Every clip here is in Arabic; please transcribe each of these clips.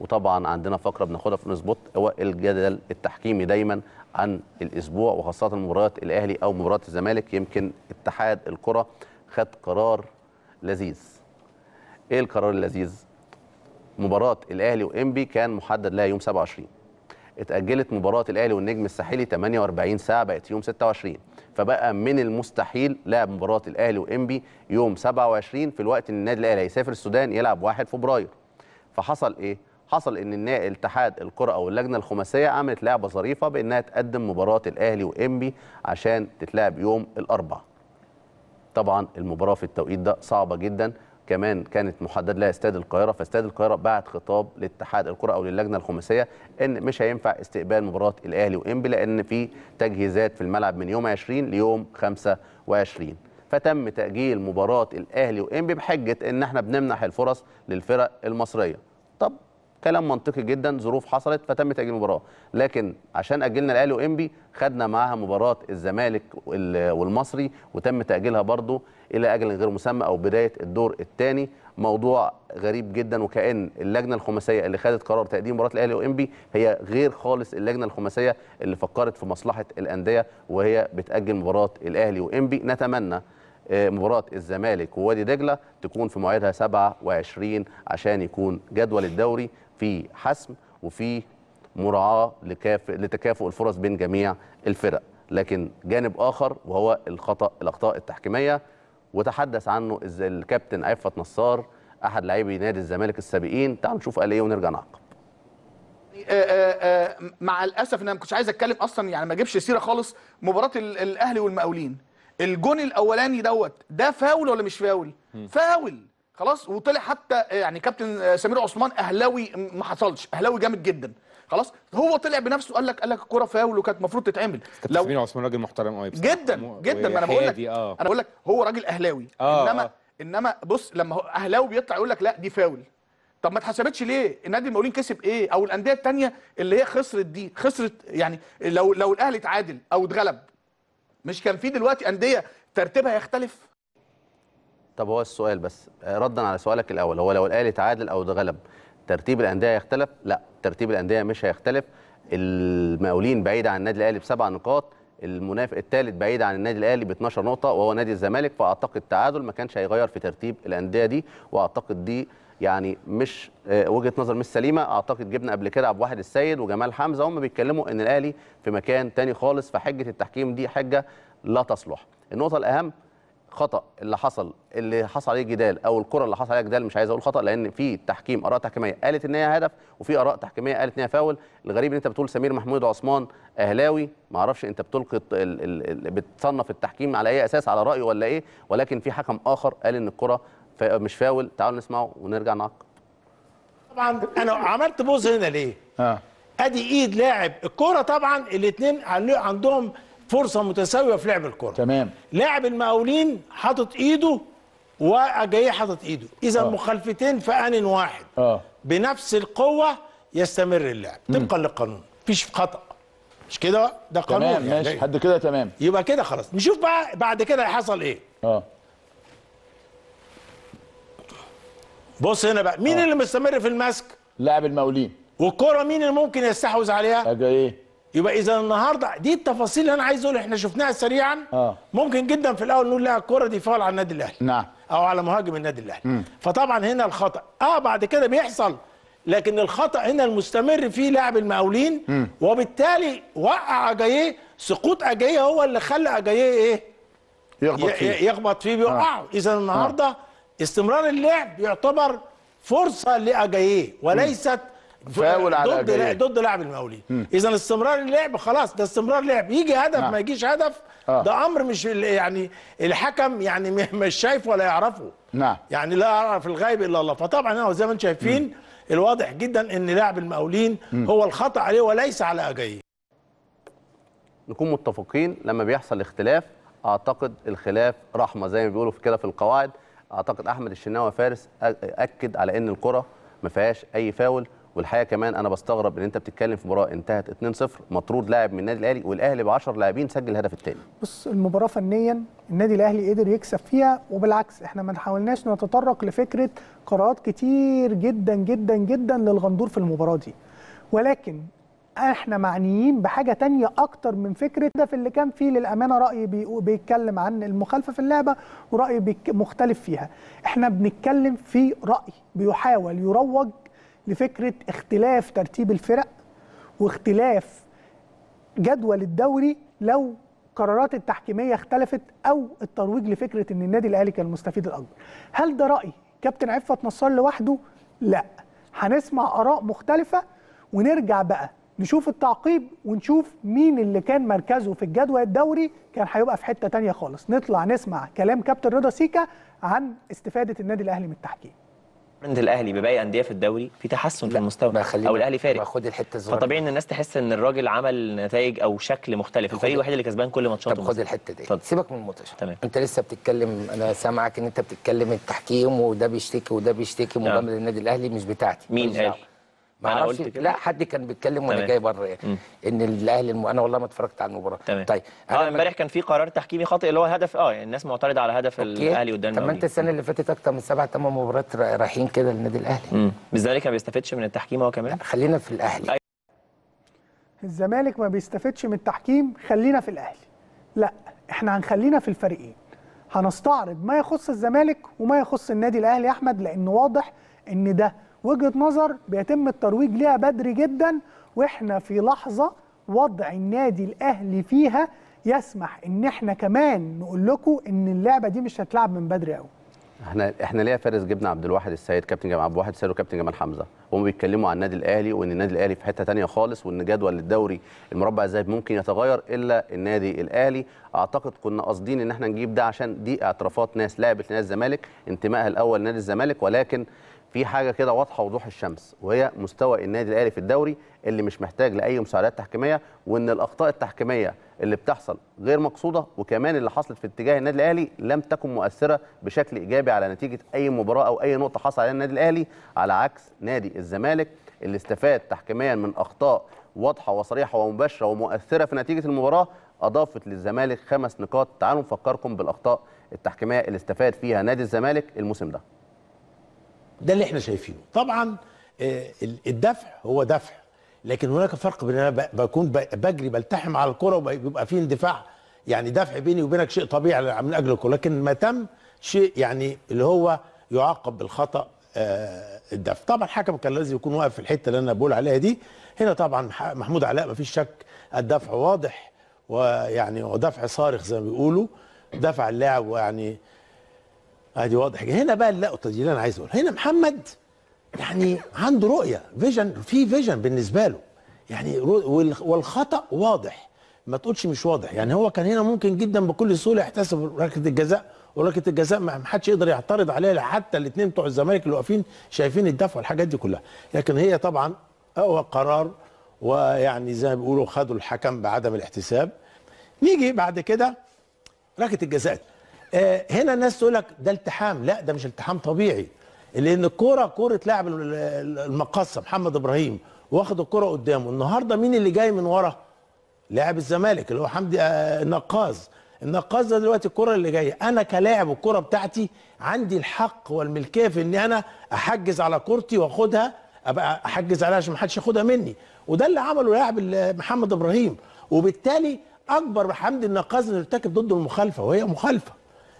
وطبعا عندنا فقره بناخدها في سبوت هو الجدل التحكيمي دايما عن الاسبوع وخاصه مباريات الاهلي او مباريات الزمالك يمكن اتحاد الكره خد قرار لذيذ ايه القرار اللذيذ مباراه الاهلي وانبي كان محدد لها يوم 27 اتاجلت مباراه الاهلي والنجم الساحلي 48 ساعه بقت يوم 26 فبقى من المستحيل لعب مباراه الاهلي وانبي يوم 27 في الوقت ان النادي الاهلي هيسافر السودان يلعب 1 فبراير فحصل ايه حصل ان الاتحاد الكره او اللجنه الخماسيه عملت لعبه ظريفه بانها تقدم مباراه الاهلي وانبي عشان تتلعب يوم الاربعاء طبعا المباراه في التوقيت ده صعبه جدا كمان كانت محدد لها استاد القاهره فاستاد القاهره بعت خطاب لاتحاد الكره او للجنه الخماسيه ان مش هينفع استقبال مباراه الاهلي وانبي لان في تجهيزات في الملعب من يوم 20 ليوم 25 فتم تاجيل مباراه الاهلي وانبي بحجه ان احنا بنمنح الفرص للفرق المصريه طب كلام منطقي جدا ظروف حصلت فتم تاجيل المباراه لكن عشان اجلنا الاهلي وانبي خدنا معاها مباراه الزمالك والمصري وتم تاجيلها برضو الى اجل غير مسمى او بدايه الدور الثاني موضوع غريب جدا وكأن اللجنة الخماسية اللي خدت قرار تقديم مباراة الأهلي وإنبي هي غير خالص اللجنة الخماسية اللي فكرت في مصلحة الأندية وهي بتأجل مباراة الأهلي وإنبي نتمنى آه، مباراة الزمالك ووادي دجلة تكون في موعدها 27 عشان يكون جدول الدوري في حسم وفي مراعاه لكاف... لتكافؤ الفرص بين جميع الفرق لكن جانب اخر وهو الخطا الاخطاء التحكيميه وتحدث عنه الكابتن عفت نصار احد لاعبي نادي الزمالك السابقين تعالوا نشوف قال ايه ونرجع نعقب آه، آه، آه، مع الاسف انا ما كنتش عايز اتكلم اصلا يعني ما اجيبش سيره خالص مباراه الاهلي والمقاولين الجون الاولاني دوت ده فاول ولا مش فاول فاول خلاص وطلع حتى آه، يعني كابتن آه، سمير عثمان اهلاوي ما حصلش اهلاوي جامد جدا خلاص هو طلع بنفسه قال لك قال لك الكوره فاول وكانت المفروض تتعمل لو سمير عثمان راجل محترم قوي جدا جدا ما انا بقول لك آه. انا بقول لك هو راجل اهلاوي آه, آه. انما آه. انما بص لما هو اهلاوي بيطلع يقول لك لا دي فاول طب ما اتحسبتش ليه؟ النادي المقاولين كسب ايه؟ او الانديه الثانيه اللي هي خسرت دي خسرت يعني لو لو الاهلي اتعادل او اتغلب مش كان في دلوقتي انديه ترتيبها يختلف؟ طب هو السؤال بس آه، ردا على سؤالك الاول هو لو الاهلي تعادل او اتغلب ترتيب الانديه هيختلف؟ لا ترتيب الانديه مش هيختلف المقاولين بعيد عن النادي الاهلي بسبع نقاط المنافق الثالث بعيد عن النادي الاهلي ب 12 نقطه وهو نادي الزمالك فاعتقد التعادل ما كانش هيغير في ترتيب الانديه دي واعتقد دي يعني مش آه، وجهه نظر مش سليمه اعتقد جبنا قبل كده عبد الواحد السيد وجمال حمزه هم بيتكلموا ان الاهلي في مكان ثاني خالص فحجه التحكيم دي حجه لا تصلح النقطه الاهم الخطا اللي حصل اللي حصل عليه جدال او الكره اللي حصل عليها جدال مش عايز اقول خطا لان في تحكيم اراء تحكيميه قالت ان هي هدف وفي اراء تحكيميه قالت ان هي فاول الغريب ان انت بتقول سمير محمود عثمان اهلاوي ما اعرفش انت بتلقي بتصنف التحكيم على اي اساس على رايه ولا ايه ولكن في حكم اخر قال ان الكره مش فاول تعالوا نسمعه ونرجع نعقب طبعا انا عملت بوز هنا ليه اه ادي ايد لاعب الكوره طبعا الاثنين عندهم فرصه متساويه في لعب الكره تمام لاعب المقاولين حاطط ايده واجايه حاطط ايده اذا آه. مخالفتين في ان واحد آه. بنفس القوه يستمر اللعب طبقا للقانون مفيش خطا مش كده ده قانون تمام يعني ماشي حد كده تمام يبقى كده خلاص نشوف بقى بعد كده حصل ايه اه بص هنا بقى مين آه. اللي مستمر في المسك لاعب المقاولين والكره مين اللي ممكن يستحوذ عليها اجا ايه يبقى اذا النهارده دي التفاصيل اللي انا عايز اقول احنا شفناها سريعا آه. ممكن جدا في الاول نقول لا الكره دي فاول على النادي الاهلي نعم او على مهاجم النادي الاهلي فطبعا هنا الخطا اه بعد كده بيحصل لكن الخطا هنا المستمر فيه لاعب المقاولين وبالتالي وقع اجايه سقوط اجايه هو اللي خلى اجايه ايه يخبط فيه يخبط فيه بيوقعه آه. اذا النهارده آه. استمرار اللعب يعتبر فرصه لاجايه وليست مم. فاول على ضد لا ضد لاعب المقاولين اذا استمرار اللعب خلاص ده استمرار لعب يجي هدف نعم. ما يجيش هدف آه. ده امر مش يعني الحكم يعني مش شايفه ولا يعرفه نعم يعني لا يعرف الغيب الا الله فطبعا هو زي ما انتم شايفين مم. الواضح جدا ان لاعب المقاولين هو الخطا عليه وليس على اجاي نكون متفقين لما بيحصل اختلاف اعتقد الخلاف رحمه زي ما بيقولوا في كده في القواعد اعتقد احمد الشناوي فارس اكد على ان الكره ما فيهاش اي فاول والحقيقه كمان انا بستغرب ان انت بتتكلم في مباراه انتهت 2-0 مطرود لاعب من النادي الاهلي والاهلي ب 10 لاعبين سجل الهدف الثاني بص المباراه فنيا النادي الاهلي قدر يكسب فيها وبالعكس احنا ما حاولناش نتطرق لفكره قرارات كتير جدا جدا جدا للغندور في المباراه دي ولكن احنا معنيين بحاجه تانية اكتر من فكره ده في اللي كان فيه للامانه راي بيتكلم عن المخالفه في اللعبه وراي مختلف فيها احنا بنتكلم في راي بيحاول يروج لفكره اختلاف ترتيب الفرق واختلاف جدول الدوري لو القرارات التحكيميه اختلفت او الترويج لفكره ان النادي الاهلي كان المستفيد الاكبر. هل ده راي كابتن عفت نصار لوحده؟ لا. هنسمع اراء مختلفه ونرجع بقى نشوف التعقيب ونشوف مين اللي كان مركزه في الجدول الدوري كان هيبقى في حته ثانيه خالص. نطلع نسمع كلام كابتن رضا سيكا عن استفاده النادي الاهلي من التحكيم. عند الاهلي بباقي انديه في الدوري في تحسن في المستوى او الاهلي فارق باخد الحته الزرقاء فطبيعي ان الناس تحس ان الراجل عمل نتائج او شكل مختلف الفريق الوحيد اللي كسبان كل ماتشاته طب خد الحته دي فضل. سيبك من الماتش تمام انت لسه بتتكلم انا سامعك ان انت بتتكلم التحكيم وده بيشتكي وده بيشتكي مجامله نعم. النادي الاهلي مش بتاعتي مين قال ما انا قلت كده لا حد كان بيتكلم وانا جاي بره يعني ان الاهلي الم... انا والله ما اتفرجت على المباراه تمام. طيب اه امبارح كان في قرار تحكيمي خاطئ اللي هو هدف اه يعني الناس معترضه على هدف أوكي. الاهلي قدام طب ما انت السنه اللي فاتت اكتر من سبع ثمان مباريات رايحين كده للنادي الاهلي مش ذلك ما بيستفدش من التحكيم هو كمان خلينا في الاهلي الزمالك ما بيستفدش من التحكيم خلينا في الاهلي لا احنا هنخلينا في الفريقين هنستعرض ما يخص الزمالك وما يخص النادي الاهلي يا احمد لان واضح ان ده وجهه نظر بيتم الترويج ليها بدري جدا واحنا في لحظه وضع النادي الاهلي فيها يسمح ان احنا كمان نقول لكم ان اللعبه دي مش هتلعب من بدري قوي احنا احنا ليه فارس جبنا عبد الواحد السيد كابتن جمال عبد الواحد السيد وكابتن جمال حمزه وهم بيتكلموا عن النادي الاهلي وان النادي الاهلي في حته ثانيه خالص وان جدول الدوري المربع الذهبي ممكن يتغير الا النادي الاهلي اعتقد كنا قاصدين ان احنا نجيب ده عشان دي اعترافات ناس لعبت نادي الزمالك انتمائها الاول نادي الزمالك ولكن في حاجه كده واضحه وضوح الشمس وهي مستوى النادي الاهلي في الدوري اللي مش محتاج لاي مساعدات تحكيميه وان الاخطاء التحكيميه اللي بتحصل غير مقصوده وكمان اللي حصلت في اتجاه النادي الاهلي لم تكن مؤثره بشكل ايجابي على نتيجه اي مباراه او اي نقطه حصل عليها النادي الاهلي على عكس نادي الزمالك اللي استفاد تحكيميا من اخطاء واضحه وصريحه ومباشره ومؤثره في نتيجه المباراه اضافت للزمالك خمس نقاط تعالوا نفكركم بالاخطاء التحكيميه اللي استفاد فيها نادي الزمالك الموسم ده ده اللي احنا شايفينه طبعا آه، الدفع هو دفع لكن هناك فرق بين انا بكون بجري بلتحم على الكره وبيبقى في اندفاع يعني دفع بيني وبينك شيء طبيعي من اجل الكره لكن ما تم شيء يعني اللي هو يعاقب بالخطا آه، الدفع طبعا الحكم كان لازم يكون واقف في الحته اللي انا بقول عليها دي هنا طبعا محمود علاء ما فيش شك الدفع واضح ويعني ودفع صارخ زي ما بيقولوا دفع اللاعب ويعني ادي واضح هنا بقى اللي لقطه دي اللي انا عايز اقولها هنا محمد يعني عنده رؤيه فيجن في فيجن بالنسبه له يعني والخطا واضح ما تقولش مش واضح يعني هو كان هنا ممكن جدا بكل سهوله يحتسب ركله الجزاء وركله الجزاء ما حدش يقدر يعترض عليها حتى الاثنين بتوع الزمالك اللي واقفين شايفين الدفع والحاجات دي كلها لكن هي طبعا هو قرار ويعني زي ما بيقولوا خدوا الحكم بعدم الاحتساب نيجي بعد كده ركله الجزاء آه، هنا الناس تقول لك ده التحام لا ده مش التحام طبيعي لان الكوره كوره لاعب المقصه محمد ابراهيم واخد الكوره قدامه النهارده مين اللي جاي من ورا لاعب الزمالك اللي هو حمدي النقاز آه، النقاز ده دلوقتي الكره اللي جايه انا كلاعب الكره بتاعتي عندي الحق والملكيه في ان انا احجز على كورتي واخدها ابقى احجز عليها عشان ما حدش ياخدها مني وده اللي عمله لاعب محمد ابراهيم وبالتالي اكبر حمدي النقاز اللي ارتكب ضده المخالفه وهي مخالفه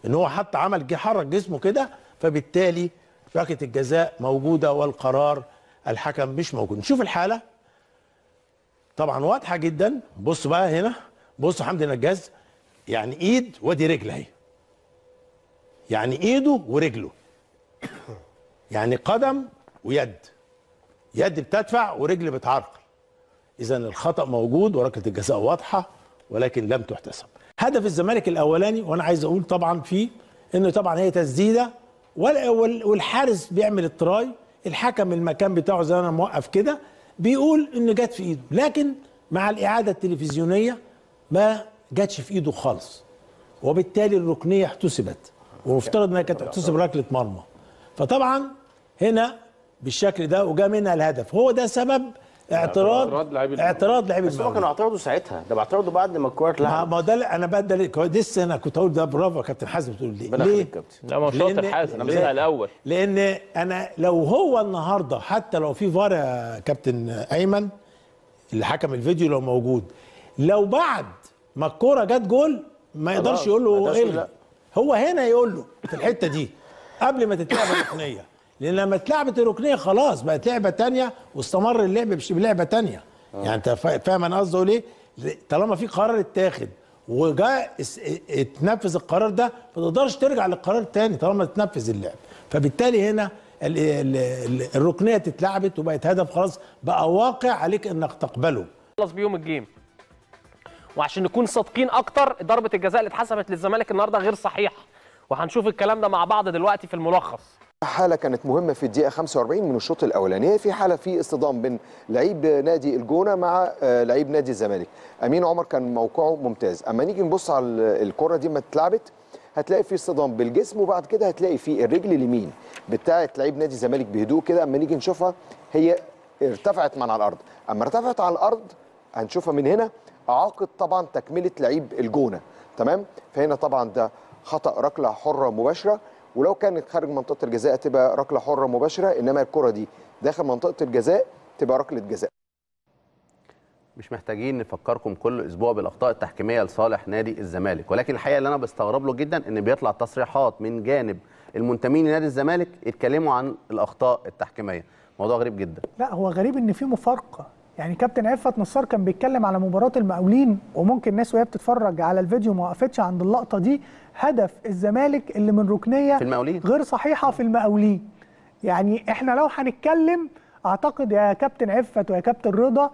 ان هو حتى عمل حرك جسمه كده فبالتالي ركله الجزاء موجوده والقرار الحكم مش موجود نشوف الحاله طبعا واضحه جدا بص بقى هنا بص حمدي نجاز يعني ايد ودي رجل اهي يعني ايده ورجله يعني قدم ويد يد بتدفع ورجل بتعرقل اذا الخطا موجود وركله الجزاء واضحه ولكن لم تحتسب هدف الزمالك الاولاني وانا عايز اقول طبعا فيه انه طبعا هي تسديده والحارس بيعمل التراي الحكم المكان بتاعه زي انا موقف كده بيقول انه جت في ايده لكن مع الاعاده التلفزيونيه ما جاتش في ايده خالص وبالتالي الركنيه احتسبت ومفترض انها كانت احتسب ركله مرمى فطبعا هنا بالشكل ده وجا منها الهدف هو ده سبب اعتراض اعتراض لعيب بس هو كانوا اعترضوا ساعتها ده بعترضوا بعد ما الكوره اتلعبت ما هو ده انا بقى ده لسه انا كنت اقول ده برافو يا كابتن حازم بتقول ليه؟ ليه؟ كابتن لا ما هو شاطر حازم بيزعل الاول لان انا لو هو النهارده حتى لو في فار يا كابتن ايمن اللي حكم الفيديو لو موجود لو بعد ما الكوره جت جول ما يقدرش يقول له ايه هو هنا يقول له في الحته دي قبل ما تتلعب التقنيه لان لما اتلعبت الركنيه خلاص بقت لعبه ثانيه واستمر اللعب بلعبه ثانيه آه. يعني انت فاهم انا قصدي اقول ايه طالما في قرار اتاخد وجاء اتنفذ القرار ده ما تقدرش ترجع للقرار تاني طالما اتنفذ اللعب فبالتالي هنا الركنيه اتلعبت وبقت هدف خلاص بقى واقع عليك انك تقبله خلص بيوم الجيم وعشان نكون صادقين اكتر ضربه الجزاء اللي اتحسبت للزمالك النهارده غير صحيحه وهنشوف الكلام ده مع بعض دلوقتي في الملخص حالة كانت مهمة في الدقيقة 45 من الشوط الأولاني في حالة في اصطدام بين لعيب نادي الجونة مع آه، لعيب نادي الزمالك أمين عمر كان موقعه ممتاز أما نيجي نبص على الكرة دي ما اتلعبت هتلاقي في اصطدام بالجسم وبعد كده هتلاقي في الرجل اليمين بتاعة لعيب نادي الزمالك بهدوء كده أما نيجي نشوفها هي ارتفعت من على الأرض أما ارتفعت على الأرض هنشوفها من هنا عاقد طبعا تكملة لعيب الجونة تمام فهنا طبعا ده خطأ ركلة حرة مباشرة ولو كانت خارج منطقه الجزاء تبقى ركله حره مباشره انما الكره دي داخل منطقه الجزاء تبقى ركله جزاء مش محتاجين نفكركم كل اسبوع بالاخطاء التحكيميه لصالح نادي الزمالك ولكن الحقيقه اللي انا بستغرب له جدا ان بيطلع تصريحات من جانب المنتمين لنادي الزمالك يتكلموا عن الاخطاء التحكيميه موضوع غريب جدا لا هو غريب ان في مفارقه يعني كابتن عفت نصار كان بيتكلم على مباراه المقاولين وممكن الناس وهي بتتفرج على الفيديو ما وقفتش عند اللقطه دي هدف الزمالك اللي من ركنيه في المقاولين غير صحيحه في المقاولين يعني احنا لو هنتكلم اعتقد يا كابتن عفت ويا كابتن رضا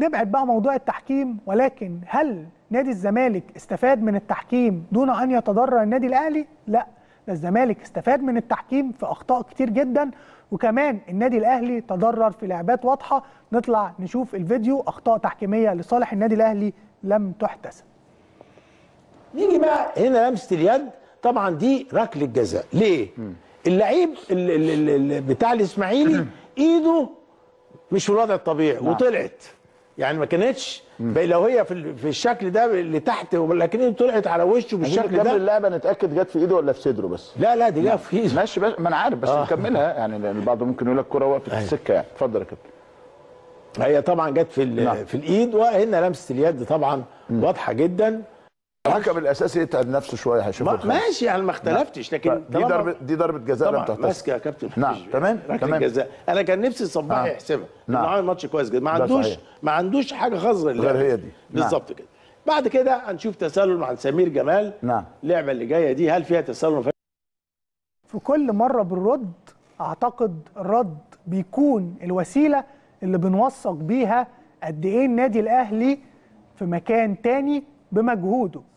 نبعد بقى موضوع التحكيم ولكن هل نادي الزمالك استفاد من التحكيم دون ان يتضرر النادي الاهلي؟ لا ده الزمالك استفاد من التحكيم في اخطاء كتير جدا وكمان النادي الاهلي تضرر في لعبات واضحه نطلع نشوف الفيديو اخطاء تحكيميه لصالح النادي الاهلي لم تحتسب نيجي بقى هنا لمسه اليد طبعا دي ركله جزاء ليه اللعيب بتاع الاسماعيلي ايده مش في الوضع الطبيعي نعم. وطلعت يعني ما كانتش لو هي في, في الشكل ده اللي تحت لكن طلعت على وشه بالشكل ده اللعبه نتاكد جت في ايده ولا في صدره بس لا لا دي جت في ايده ماشي بس ما انا عارف بس آه. نكملها يعني البعض ممكن يقول لك الكره وقفت في أيوة. السكه يعني اتفضل يا كابتن هي طبعا جت في نعم. في الايد وهنا لمسه اليد طبعا واضحه جدا الحكم الاساسي يتعب نفسه شويه هيشوف ماشي انا ما اختلفتش لكن دي ضربه دي ضربه جزاء لم تحتسب ماسكه يا كابتن نعم تمام تمام جزاء انا كان نفسي آه. يحسبها نعم عامل ماتش كويس جدا ما عندوش ما عندوش حاجه خاصه غير هي دي نعم. بالظبط كده بعد كده هنشوف تسلل عن سمير جمال نعم اللعبه اللي جايه دي هل فيها تسلل في كل مره بنرد اعتقد الرد بيكون الوسيله اللي بنوثق بيها قد ايه النادي الاهلي في مكان تاني بمجهوده